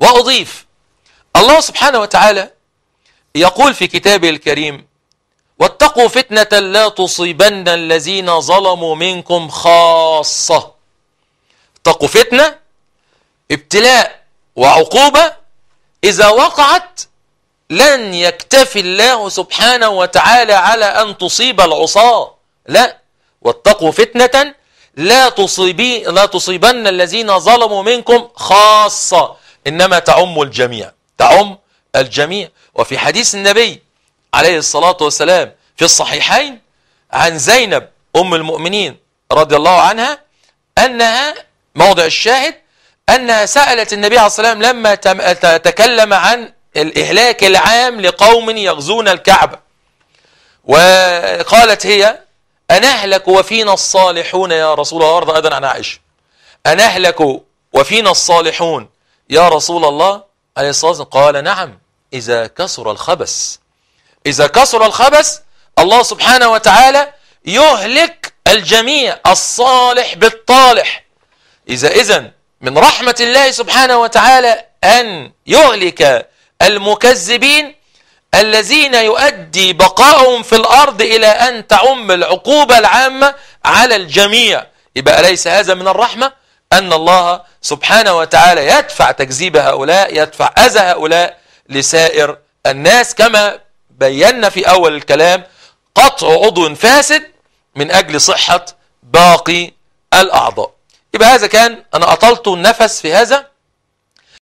وأضيف الله سبحانه وتعالى يقول في كتابه الكريم واتقوا فتنة لا تصيبن الذين ظلموا منكم خاصة اتقوا فتنة ابتلاء وعقوبة إذا وقعت لن يكتفي الله سبحانه وتعالى على أن تصيب العصاة لا واتقوا فتنة لا تصيبي لا تصيبن الذين ظلموا منكم خاصة إنما تعم الجميع تعم الجميع وفي حديث النبي عليه الصلاة والسلام في الصحيحين عن زينب أم المؤمنين رضي الله عنها أنها موضع الشاهد أنها سألت النبي عليه الصلاة والسلام لما تكلم عن الإهلاك العام لقوم يغزون الكعبة وقالت هي أنهلك وفينا الصالحون يا رسول الله وارضى أيضا عن عائشة أنهلك وفينا الصالحون يا رسول الله عليه الصلاة والسلام قال نعم إذا كسر الخبث إذا كسر الخبث الله سبحانه وتعالى يهلك الجميع الصالح بالطالح إذا إذن من رحمة الله سبحانه وتعالى أن يهلك المكذبين الذين يؤدي بقاؤهم في الأرض إلى أن تعم العقوبة العامة على الجميع يبقى أليس هذا من الرحمة؟ أن الله سبحانه وتعالى يدفع تكذيب هؤلاء يدفع أذى هؤلاء لسائر الناس كما بينا في أول الكلام قطع عضو فاسد من أجل صحة باقي الأعضاء يبقى هذا كان أنا أطلت النفس في هذا